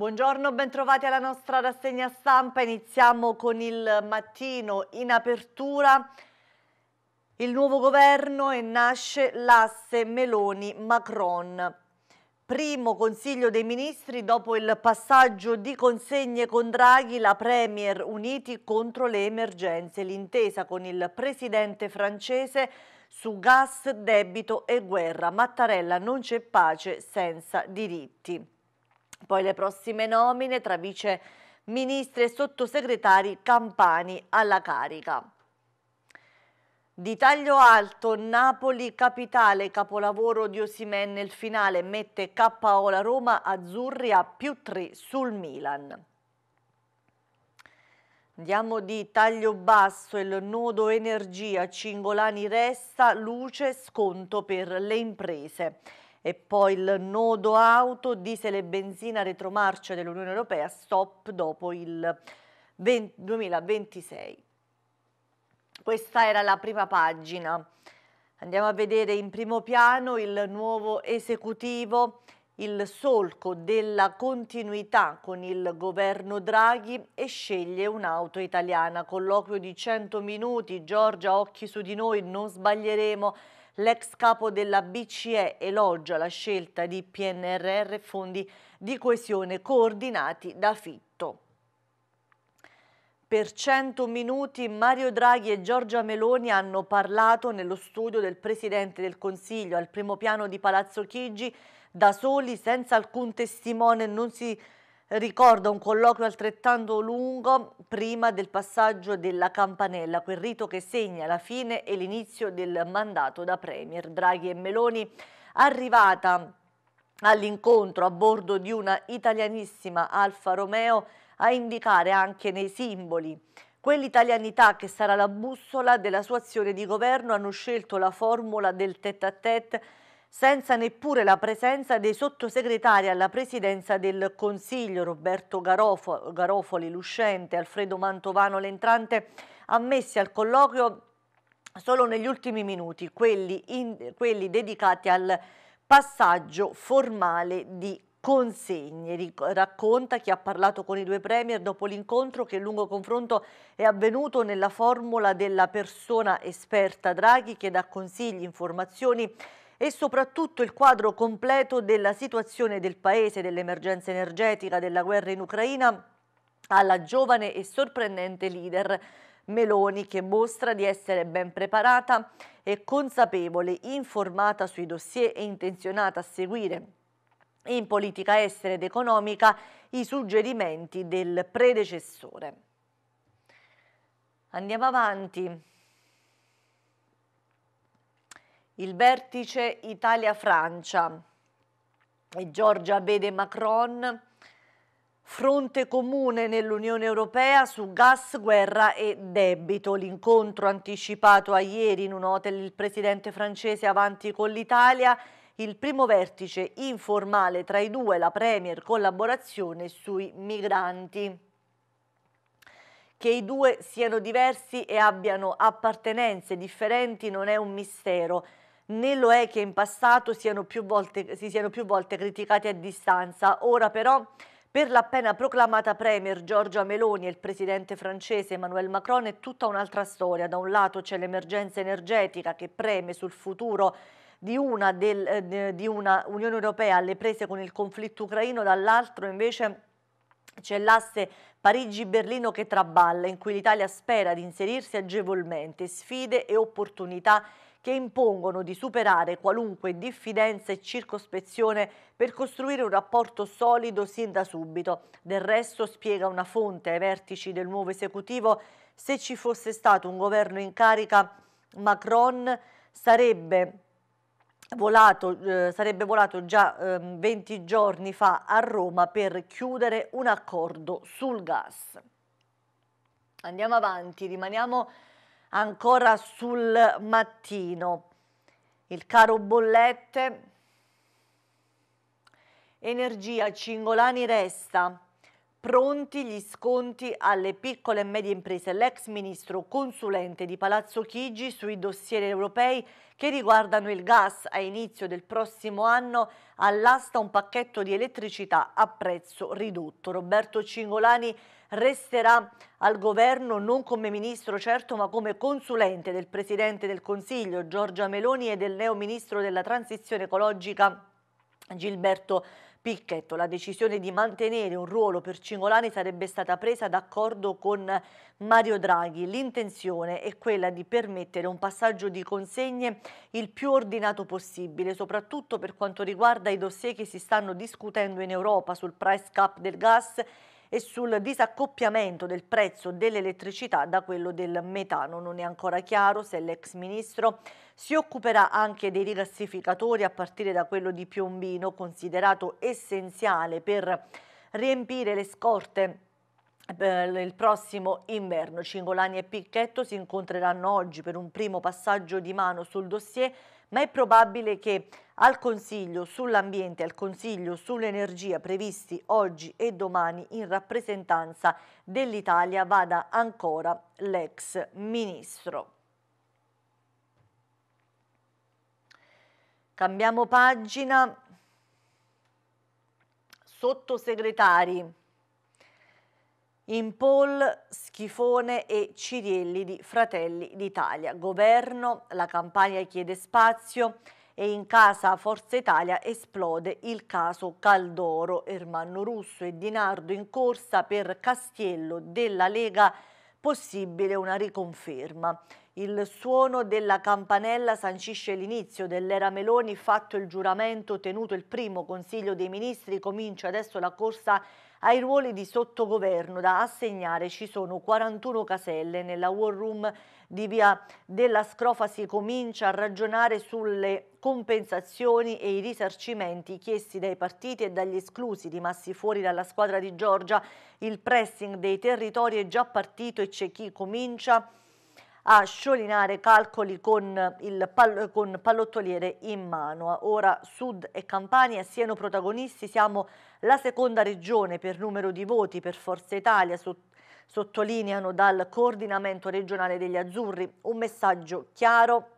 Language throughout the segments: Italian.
Buongiorno, bentrovati alla nostra rassegna stampa. Iniziamo con il mattino in apertura. Il nuovo governo e nasce l'asse Meloni-Macron. Primo Consiglio dei Ministri dopo il passaggio di consegne con Draghi, la Premier uniti contro le emergenze, l'intesa con il presidente francese su gas, debito e guerra. Mattarella non c'è pace senza diritti. Poi le prossime nomine tra vice ministri e sottosegretari campani alla carica. Di taglio alto, Napoli capitale, capolavoro di Osimen nel finale, mette KO la Roma, Azzurri a più 3 sul Milan. Andiamo di taglio basso, il nodo energia, Cingolani resta, luce, sconto per le imprese. E poi il nodo auto, diesel e benzina retromarcia dell'Unione Europea, stop dopo il 20, 2026. Questa era la prima pagina. Andiamo a vedere in primo piano il nuovo esecutivo il solco della continuità con il governo Draghi e sceglie un'auto italiana. Colloquio di 100 minuti, Giorgia occhi su di noi, non sbaglieremo. L'ex capo della BCE elogia la scelta di PNRR e fondi di coesione coordinati da Fitto. Per 100 minuti Mario Draghi e Giorgia Meloni hanno parlato nello studio del Presidente del Consiglio al primo piano di Palazzo Chigi da soli senza alcun testimone, non si ricorda un colloquio altrettanto lungo prima del passaggio della campanella, quel rito che segna la fine e l'inizio del mandato da Premier. Draghi e Meloni arrivata all'incontro a bordo di una italianissima Alfa Romeo a indicare anche nei simboli quell'italianità che sarà la bussola della sua azione di governo hanno scelto la formula del tête-à-tête tête à tête tête senza neppure la presenza dei sottosegretari alla presidenza del Consiglio Roberto Garofo, Garofoli l'uscente, Alfredo Mantovano l'entrante, ammessi al colloquio solo negli ultimi minuti, quelli, in, quelli dedicati al passaggio formale di consegne. Racconta chi ha parlato con i due premier dopo l'incontro che il lungo confronto è avvenuto nella formula della persona esperta Draghi che dà consigli, informazioni e soprattutto il quadro completo della situazione del Paese, dell'emergenza energetica, della guerra in Ucraina alla giovane e sorprendente leader Meloni che mostra di essere ben preparata e consapevole, informata sui dossier e intenzionata a seguire in politica estera ed economica i suggerimenti del predecessore. Andiamo avanti il vertice Italia-Francia e Giorgia vede Macron, fronte comune nell'Unione Europea su gas, guerra e debito. L'incontro anticipato a ieri in un hotel il presidente francese avanti con l'Italia il primo vertice informale tra i due, la Premier collaborazione sui migranti. Che i due siano diversi e abbiano appartenenze differenti non è un mistero né lo è che in passato siano volte, si siano più volte criticati a distanza. Ora però per l'appena proclamata Premier Giorgia Meloni e il presidente francese Emmanuel Macron è tutta un'altra storia. Da un lato c'è l'emergenza energetica che preme sul futuro di una, del, eh, di una, Unione Europea alle prese con il conflitto ucraino, dall'altro invece c'è l'asse Parigi-Berlino che traballa, in cui l'Italia spera di inserirsi agevolmente, sfide e opportunità che impongono di superare qualunque diffidenza e circospezione per costruire un rapporto solido sin da subito. Del resto, spiega una fonte ai vertici del nuovo esecutivo, se ci fosse stato un governo in carica, Macron sarebbe Volato, eh, sarebbe volato già eh, 20 giorni fa a Roma per chiudere un accordo sul gas. Andiamo avanti, rimaniamo ancora sul mattino. Il caro bollette, energia, Cingolani resta, pronti gli sconti alle piccole e medie imprese. L'ex ministro consulente di Palazzo Chigi sui dossier europei che riguardano il gas a inizio del prossimo anno all'asta un pacchetto di elettricità a prezzo ridotto. Roberto Cingolani resterà al governo non come ministro certo ma come consulente del Presidente del Consiglio Giorgia Meloni e del neo ministro della transizione ecologica Gilberto Picchetto. La decisione di mantenere un ruolo per Cingolani sarebbe stata presa d'accordo con Mario Draghi. L'intenzione è quella di permettere un passaggio di consegne il più ordinato possibile, soprattutto per quanto riguarda i dossier che si stanno discutendo in Europa sul price cap del gas e sul disaccoppiamento del prezzo dell'elettricità da quello del metano. Non è ancora chiaro se l'ex ministro si occuperà anche dei rigassificatori a partire da quello di Piombino, considerato essenziale per riempire le scorte per eh, il prossimo inverno. Cingolani e Picchetto si incontreranno oggi per un primo passaggio di mano sul dossier, ma è probabile che al Consiglio sull'ambiente e al Consiglio sull'energia previsti oggi e domani in rappresentanza dell'Italia vada ancora l'ex ministro. Cambiamo pagina. Sottosegretari. In poll Schifone e Cirielli di Fratelli d'Italia. Governo, la campagna chiede spazio e in casa Forza Italia esplode il caso Caldoro, Ermanno Russo e Dinardo in corsa per Castiello della Lega possibile una riconferma. Il suono della campanella sancisce l'inizio dell'era Meloni, fatto il giuramento, tenuto il primo Consiglio dei Ministri, comincia adesso la corsa ai ruoli di sottogoverno da assegnare ci sono 41 caselle. Nella War Room di Via della Scrofa si comincia a ragionare sulle compensazioni e i risarcimenti chiesti dai partiti e dagli esclusi rimasti fuori dalla squadra di Giorgia. Il pressing dei territori è già partito e c'è chi comincia a sciolinare calcoli con, il pal con pallottoliere in mano. Ora Sud e Campania siano protagonisti, siamo la seconda regione per numero di voti per Forza Italia, sottolineano dal coordinamento regionale degli azzurri. Un messaggio chiaro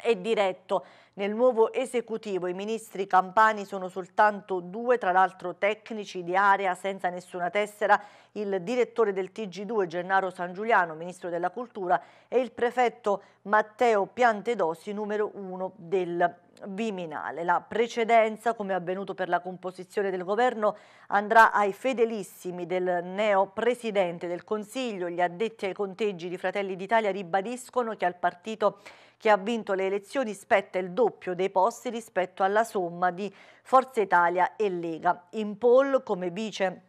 e diretto. Nel nuovo esecutivo i ministri campani sono soltanto due, tra l'altro tecnici di area senza nessuna tessera, il direttore del TG2 Gennaro San Giuliano, ministro della cultura, e il prefetto Matteo Piantedossi, numero uno del Viminale. La precedenza, come avvenuto per la composizione del governo, andrà ai fedelissimi del neo presidente del Consiglio. Gli addetti ai conteggi di Fratelli d'Italia ribadiscono che al partito che ha vinto le elezioni spetta il doppio dei posti rispetto alla somma di Forza Italia e Lega. In poll come vice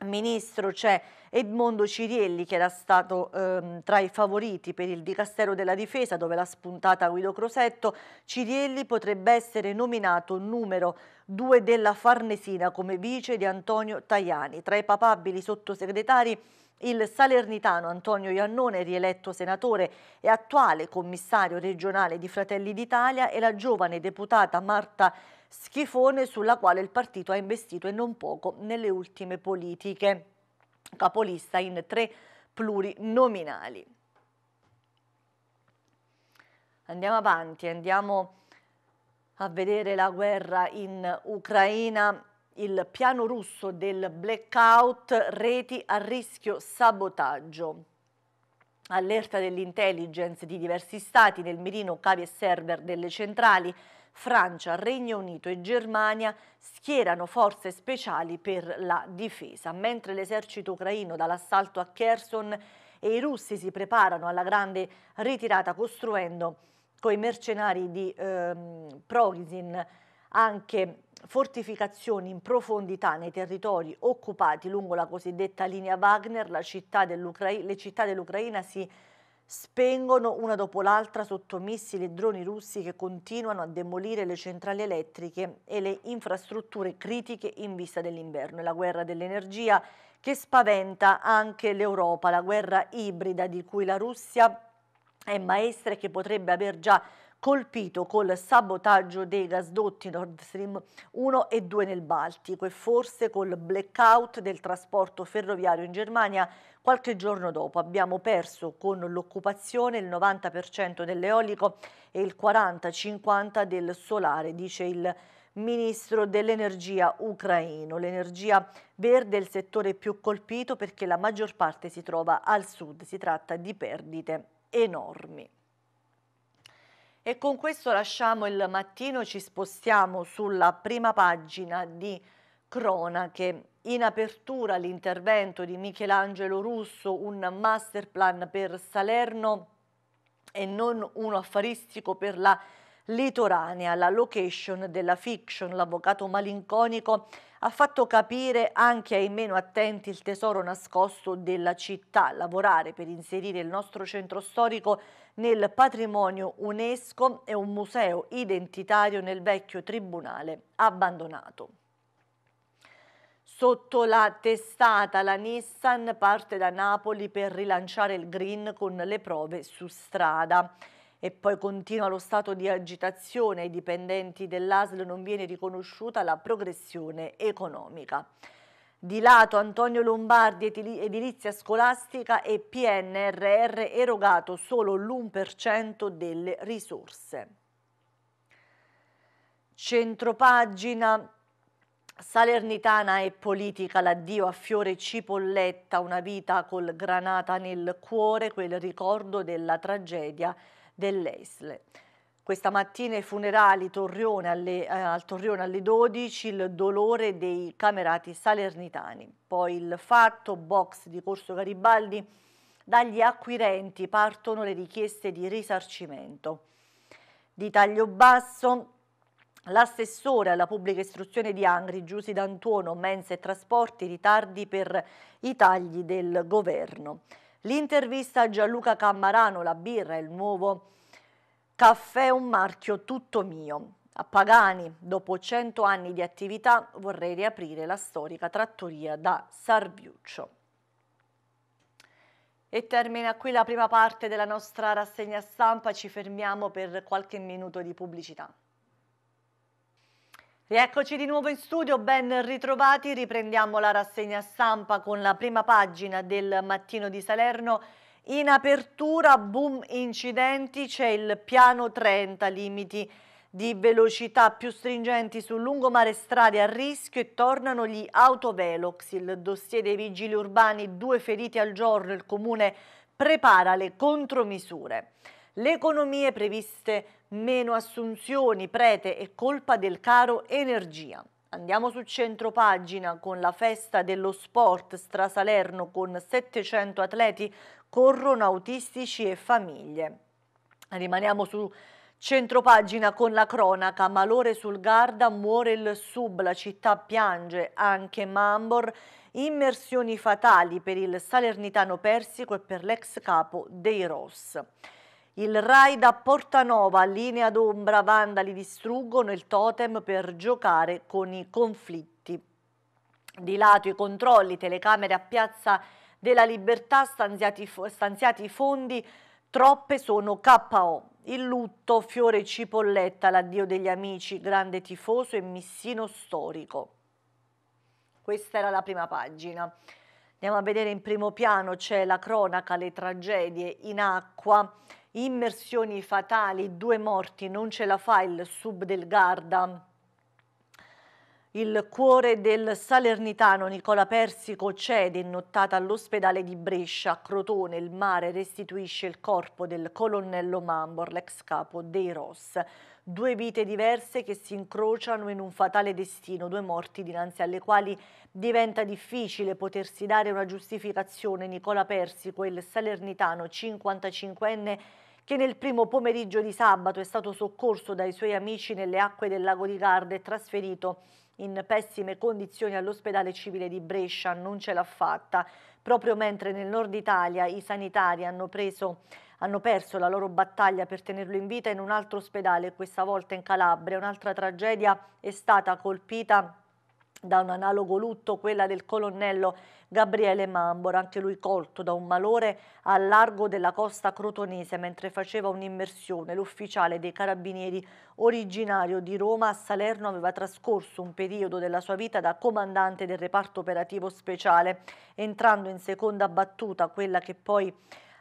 Ministro c'è Edmondo Cirielli che era stato ehm, tra i favoriti per il Dicastero della Difesa dove l'ha spuntata Guido Crosetto. Cirielli potrebbe essere nominato numero 2 della Farnesina come vice di Antonio Tajani. Tra i papabili sottosegretari il salernitano Antonio Iannone, rieletto senatore e attuale commissario regionale di Fratelli d'Italia, e la giovane deputata Marta Schifone, sulla quale il partito ha investito e non poco nelle ultime politiche. Capolista in tre plurinominali. Andiamo avanti, andiamo a vedere la guerra in Ucraina il piano russo del blackout, reti a rischio sabotaggio. Allerta dell'intelligence di diversi stati nel mirino cavi e server delle centrali, Francia, Regno Unito e Germania schierano forze speciali per la difesa, mentre l'esercito ucraino dall'assalto a Kherson e i russi si preparano alla grande ritirata costruendo coi mercenari di ehm, Progizin anche fortificazioni in profondità nei territori occupati lungo la cosiddetta linea Wagner, città le città dell'Ucraina si spengono una dopo l'altra sotto missili e droni russi che continuano a demolire le centrali elettriche e le infrastrutture critiche in vista dell'inverno. È la guerra dell'energia che spaventa anche l'Europa, la guerra ibrida di cui la Russia è maestra e che potrebbe aver già colpito col sabotaggio dei gasdotti Nord Stream 1 e 2 nel Baltico e forse col blackout del trasporto ferroviario in Germania Qualche giorno dopo abbiamo perso con l'occupazione il 90% dell'eolico e il 40-50% del solare, dice il ministro dell'energia ucraino. L'energia verde è il settore più colpito perché la maggior parte si trova al sud, si tratta di perdite enormi. E con questo lasciamo il mattino, ci spostiamo sulla prima pagina di Cronache. In apertura l'intervento di Michelangelo Russo, un masterplan per Salerno e non uno affaristico per la litoranea, la location della fiction. L'avvocato malinconico ha fatto capire anche ai meno attenti il tesoro nascosto della città. Lavorare per inserire il nostro centro storico nel patrimonio UNESCO e un museo identitario nel vecchio tribunale abbandonato. Sotto la testata la Nissan parte da Napoli per rilanciare il green con le prove su strada e poi continua lo stato di agitazione ai dipendenti dell'ASL non viene riconosciuta la progressione economica di lato Antonio Lombardi edilizia scolastica e PNRR erogato solo l'1% delle risorse. Centropagina Salernitana e politica, l'addio a Fiore Cipolletta, una vita col granata nel cuore, quel ricordo della tragedia dell'Eisle. Questa mattina i funerali Torrione alle, eh, al Torrione alle 12, il dolore dei camerati salernitani. Poi il fatto, box di Corso Garibaldi, dagli acquirenti partono le richieste di risarcimento. Di taglio basso, L'assessore alla pubblica istruzione di Angri, Giusi D'Antuono, Mensa e Trasporti, ritardi per i tagli del governo. L'intervista a Gianluca Cammarano, la birra, il nuovo Caffè un marchio tutto mio. A Pagani, dopo cento anni di attività, vorrei riaprire la storica trattoria da Sarbiuccio. E termina qui la prima parte della nostra rassegna stampa, ci fermiamo per qualche minuto di pubblicità. Rieccoci di nuovo in studio, ben ritrovati, riprendiamo la rassegna stampa con la prima pagina del Mattino di Salerno in apertura, boom incidenti, c'è il piano 30, limiti di velocità più stringenti sul lungomare strade a rischio e tornano gli autovelox. Il dossier dei vigili urbani, due feriti al giorno, il comune prepara le contromisure. Le economie previste, meno assunzioni, prete e colpa del caro energia. Andiamo su centropagina con la festa dello sport Strasalerno con 700 atleti, corrono autistici e famiglie. Rimaniamo su centropagina con la cronaca, malore sul Garda, muore il sub, la città piange, anche Mambor, immersioni fatali per il salernitano persico e per l'ex capo dei Ross. Il raid a Portanova, linea d'ombra, vandali distruggono il totem per giocare con i conflitti. Di lato i controlli, telecamere a Piazza della Libertà, stanziati, stanziati fondi, troppe sono KO. Il lutto, Fiore Cipolletta, l'addio degli amici, grande tifoso e missino storico. Questa era la prima pagina. Andiamo a vedere in primo piano, c'è la cronaca, le tragedie in acqua immersioni fatali, due morti, non ce la fa il sub del Garda. Il cuore del Salernitano Nicola Persico cede in nottata all'ospedale di Brescia. A Crotone il mare restituisce il corpo del colonnello Mambor, l'ex capo dei Ross. Due vite diverse che si incrociano in un fatale destino, due morti dinanzi alle quali diventa difficile potersi dare una giustificazione. Nicola Persico e il Salernitano 55enne che nel primo pomeriggio di sabato è stato soccorso dai suoi amici nelle acque del lago di Garda e trasferito in pessime condizioni all'ospedale civile di Brescia, non ce l'ha fatta, proprio mentre nel nord Italia i sanitari hanno, preso, hanno, perso la loro battaglia per tenerlo in vita in un altro ospedale, questa volta in Calabria. Un'altra tragedia è stata colpita da un analogo lutto quella del colonnello Gabriele Mambora, anche lui colto da un malore al largo della costa crotonese mentre faceva un'immersione. L'ufficiale dei carabinieri originario di Roma a Salerno aveva trascorso un periodo della sua vita da comandante del reparto operativo speciale, entrando in seconda battuta, quella che poi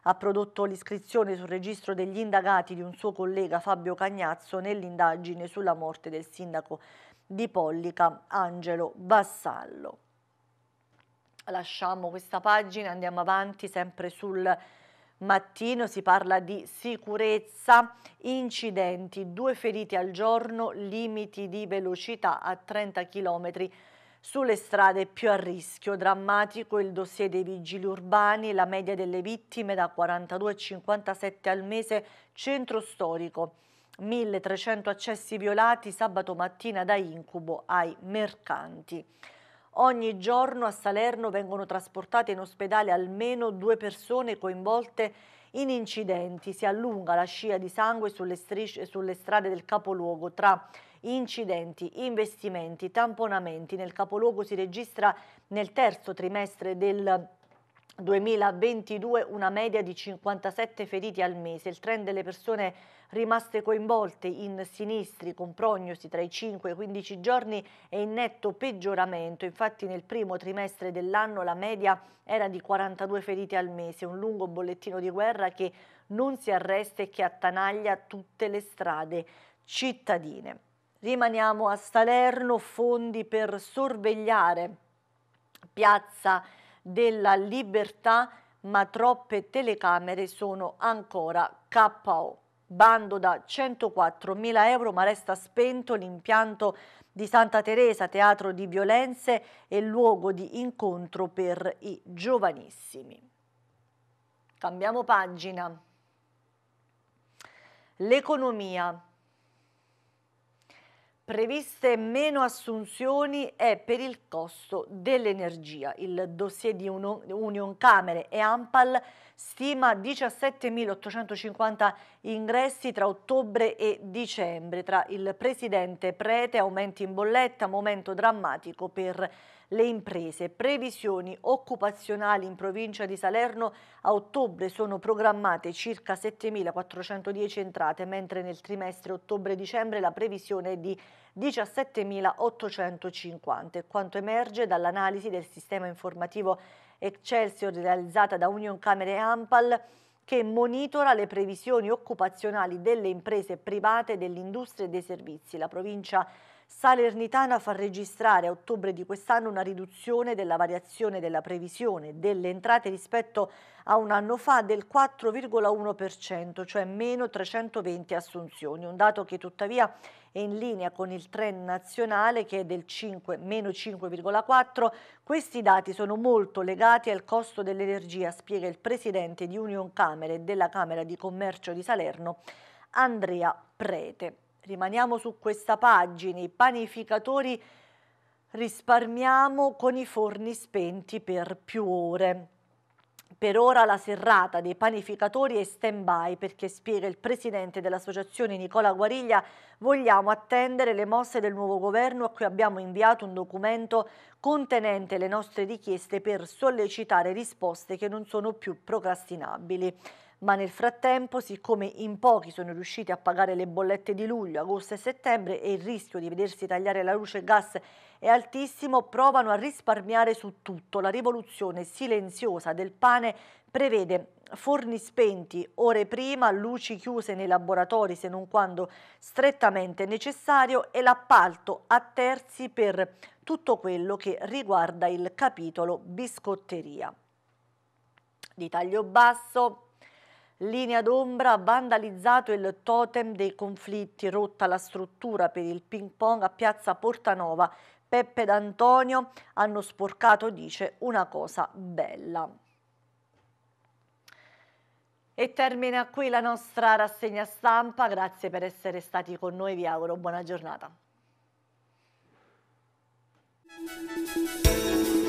ha prodotto l'iscrizione sul registro degli indagati di un suo collega Fabio Cagnazzo nell'indagine sulla morte del sindaco di Pollica Angelo Vassallo. Lasciamo questa pagina, andiamo avanti sempre sul mattino si parla di sicurezza, incidenti, due feriti al giorno, limiti di velocità a 30 km sulle strade più a rischio. Drammatico il dossier dei vigili urbani, la media delle vittime da 42 a 57 al mese, centro storico. 1300 accessi violati sabato mattina da incubo ai mercanti. Ogni giorno a Salerno vengono trasportate in ospedale almeno due persone coinvolte in incidenti. Si allunga la scia di sangue sulle, sulle strade del capoluogo tra incidenti, investimenti, tamponamenti. Nel capoluogo si registra nel terzo trimestre del 2022 una media di 57 feriti al mese. Il trend delle persone rimaste coinvolte in sinistri con prognosi tra i 5 e i 15 giorni è in netto peggioramento. Infatti nel primo trimestre dell'anno la media era di 42 feriti al mese, un lungo bollettino di guerra che non si arresta e che attanaglia tutte le strade cittadine. Rimaniamo a Salerno, fondi per sorvegliare piazza della libertà, ma troppe telecamere sono ancora KO. Bando da 104.000 euro, ma resta spento l'impianto di Santa Teresa, teatro di violenze e luogo di incontro per i giovanissimi. Cambiamo pagina. L'economia. Previste meno assunzioni è per il costo dell'energia. Il dossier di Union Camere e Ampal stima 17.850 ingressi tra ottobre e dicembre. Tra il presidente Prete, aumenti in bolletta, momento drammatico per le imprese. Previsioni occupazionali in provincia di Salerno a ottobre sono programmate circa 7.410 entrate, mentre nel trimestre ottobre-dicembre la previsione è di 17.850. Quanto emerge dall'analisi del sistema informativo Excelsior realizzata da Union Camere Ampal che monitora le previsioni occupazionali delle imprese private dell'industria e dei servizi. La provincia salernitana fa registrare a ottobre di quest'anno una riduzione della variazione della previsione delle entrate rispetto a un anno fa del 4,1%, cioè meno 320 assunzioni, un dato che tuttavia è in linea con il trend nazionale che è del 5, meno 5,4. Questi dati sono molto legati al costo dell'energia, spiega il presidente di Union Camere e della Camera di Commercio di Salerno, Andrea Prete. Rimaniamo su questa pagina, i panificatori risparmiamo con i forni spenti per più ore. Per ora la serrata dei panificatori è stand-by perché, spiega il presidente dell'associazione Nicola Guariglia, vogliamo attendere le mosse del nuovo governo a cui abbiamo inviato un documento contenente le nostre richieste per sollecitare risposte che non sono più procrastinabili ma nel frattempo, siccome in pochi sono riusciti a pagare le bollette di luglio, agosto e settembre e il rischio di vedersi tagliare la luce e gas e altissimo provano a risparmiare su tutto. La rivoluzione silenziosa del pane prevede forni spenti ore prima, luci chiuse nei laboratori se non quando strettamente necessario e l'appalto a terzi per tutto quello che riguarda il capitolo biscotteria. Di taglio basso, linea d'ombra, vandalizzato il totem dei conflitti, rotta la struttura per il ping pong a piazza Portanova Peppe D'Antonio hanno sporcato, dice, una cosa bella. E termina qui la nostra rassegna stampa, grazie per essere stati con noi, vi auguro buona giornata.